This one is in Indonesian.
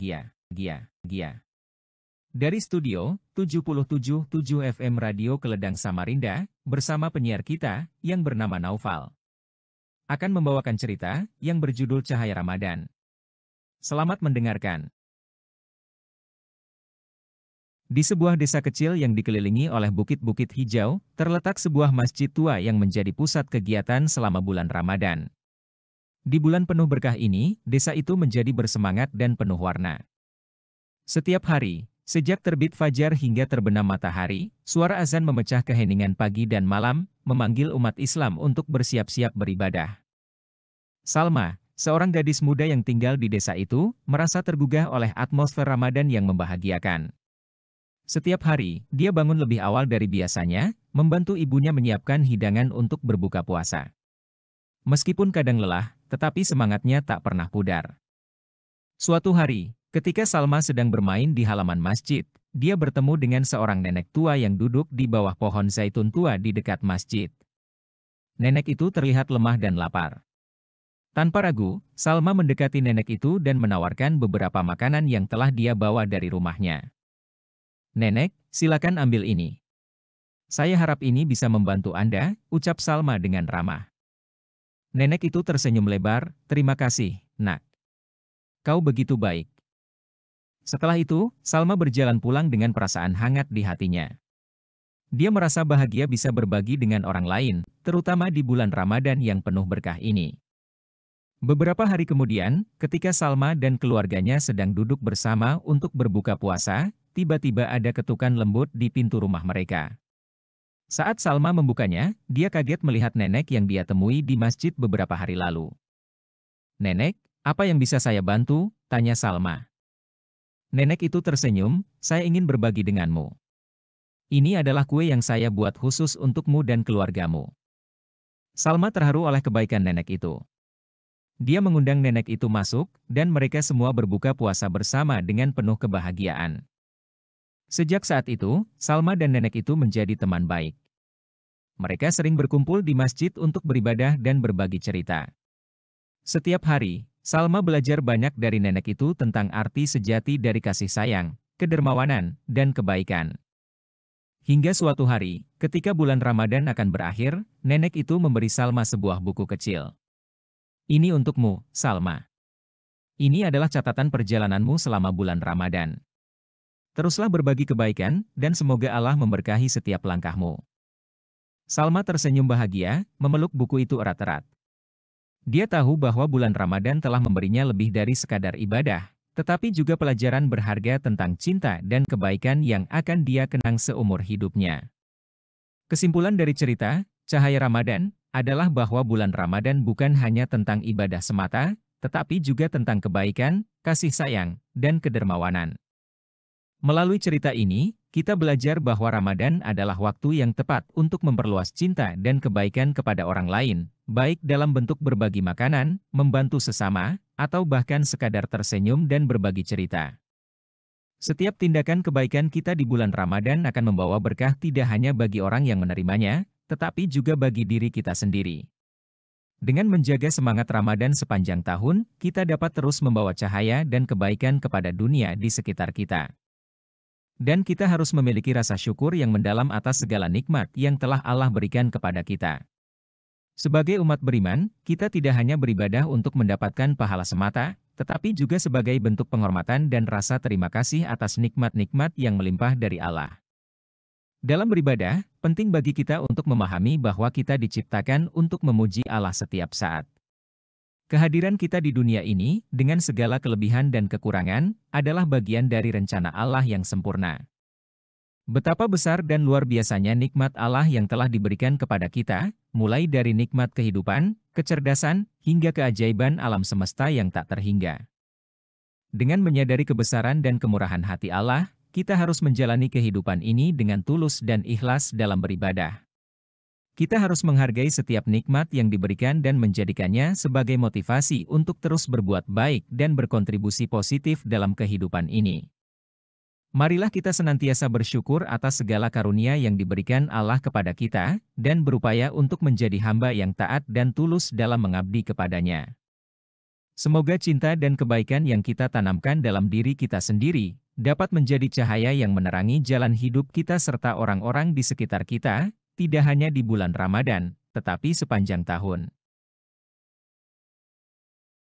Gia, Gia, Gia. Dari studio 77.7 FM Radio Keledang Samarinda, bersama penyiar kita yang bernama Naufal. Akan membawakan cerita yang berjudul Cahaya Ramadan. Selamat mendengarkan. Di sebuah desa kecil yang dikelilingi oleh bukit-bukit hijau, terletak sebuah masjid tua yang menjadi pusat kegiatan selama bulan Ramadan. Di bulan penuh berkah ini, desa itu menjadi bersemangat dan penuh warna. Setiap hari, sejak terbit fajar hingga terbenam matahari, suara azan memecah keheningan pagi dan malam, memanggil umat Islam untuk bersiap-siap beribadah. Salma, seorang gadis muda yang tinggal di desa itu, merasa tergugah oleh atmosfer Ramadan yang membahagiakan. Setiap hari, dia bangun lebih awal dari biasanya, membantu ibunya menyiapkan hidangan untuk berbuka puasa. Meskipun kadang lelah, tetapi semangatnya tak pernah pudar. Suatu hari, ketika Salma sedang bermain di halaman masjid, dia bertemu dengan seorang nenek tua yang duduk di bawah pohon zaitun tua di dekat masjid. Nenek itu terlihat lemah dan lapar. Tanpa ragu, Salma mendekati nenek itu dan menawarkan beberapa makanan yang telah dia bawa dari rumahnya. Nenek, silakan ambil ini. Saya harap ini bisa membantu Anda, ucap Salma dengan ramah. Nenek itu tersenyum lebar, terima kasih, nak. Kau begitu baik. Setelah itu, Salma berjalan pulang dengan perasaan hangat di hatinya. Dia merasa bahagia bisa berbagi dengan orang lain, terutama di bulan Ramadan yang penuh berkah ini. Beberapa hari kemudian, ketika Salma dan keluarganya sedang duduk bersama untuk berbuka puasa, tiba-tiba ada ketukan lembut di pintu rumah mereka. Saat Salma membukanya, dia kaget melihat nenek yang dia temui di masjid beberapa hari lalu. Nenek, apa yang bisa saya bantu? Tanya Salma. Nenek itu tersenyum, saya ingin berbagi denganmu. Ini adalah kue yang saya buat khusus untukmu dan keluargamu. Salma terharu oleh kebaikan nenek itu. Dia mengundang nenek itu masuk, dan mereka semua berbuka puasa bersama dengan penuh kebahagiaan. Sejak saat itu, Salma dan nenek itu menjadi teman baik mereka sering berkumpul di masjid untuk beribadah dan berbagi cerita. Setiap hari, Salma belajar banyak dari nenek itu tentang arti sejati dari kasih sayang, kedermawanan, dan kebaikan. Hingga suatu hari, ketika bulan Ramadan akan berakhir, nenek itu memberi Salma sebuah buku kecil. Ini untukmu, Salma. Ini adalah catatan perjalananmu selama bulan Ramadan. Teruslah berbagi kebaikan, dan semoga Allah memberkahi setiap langkahmu. Salma tersenyum bahagia, memeluk buku itu erat-erat. Dia tahu bahwa bulan Ramadan telah memberinya lebih dari sekadar ibadah, tetapi juga pelajaran berharga tentang cinta dan kebaikan yang akan dia kenang seumur hidupnya. Kesimpulan dari cerita, Cahaya Ramadan, adalah bahwa bulan Ramadan bukan hanya tentang ibadah semata, tetapi juga tentang kebaikan, kasih sayang, dan kedermawanan. Melalui cerita ini, kita belajar bahwa Ramadan adalah waktu yang tepat untuk memperluas cinta dan kebaikan kepada orang lain, baik dalam bentuk berbagi makanan, membantu sesama, atau bahkan sekadar tersenyum dan berbagi cerita. Setiap tindakan kebaikan kita di bulan Ramadan akan membawa berkah tidak hanya bagi orang yang menerimanya, tetapi juga bagi diri kita sendiri. Dengan menjaga semangat Ramadan sepanjang tahun, kita dapat terus membawa cahaya dan kebaikan kepada dunia di sekitar kita. Dan kita harus memiliki rasa syukur yang mendalam atas segala nikmat yang telah Allah berikan kepada kita. Sebagai umat beriman, kita tidak hanya beribadah untuk mendapatkan pahala semata, tetapi juga sebagai bentuk penghormatan dan rasa terima kasih atas nikmat-nikmat yang melimpah dari Allah. Dalam beribadah, penting bagi kita untuk memahami bahwa kita diciptakan untuk memuji Allah setiap saat. Kehadiran kita di dunia ini, dengan segala kelebihan dan kekurangan, adalah bagian dari rencana Allah yang sempurna. Betapa besar dan luar biasanya nikmat Allah yang telah diberikan kepada kita, mulai dari nikmat kehidupan, kecerdasan, hingga keajaiban alam semesta yang tak terhingga. Dengan menyadari kebesaran dan kemurahan hati Allah, kita harus menjalani kehidupan ini dengan tulus dan ikhlas dalam beribadah. Kita harus menghargai setiap nikmat yang diberikan dan menjadikannya sebagai motivasi untuk terus berbuat baik dan berkontribusi positif dalam kehidupan ini. Marilah kita senantiasa bersyukur atas segala karunia yang diberikan Allah kepada kita, dan berupaya untuk menjadi hamba yang taat dan tulus dalam mengabdi kepadanya. Semoga cinta dan kebaikan yang kita tanamkan dalam diri kita sendiri dapat menjadi cahaya yang menerangi jalan hidup kita serta orang-orang di sekitar kita, tidak hanya di bulan Ramadan, tetapi sepanjang tahun.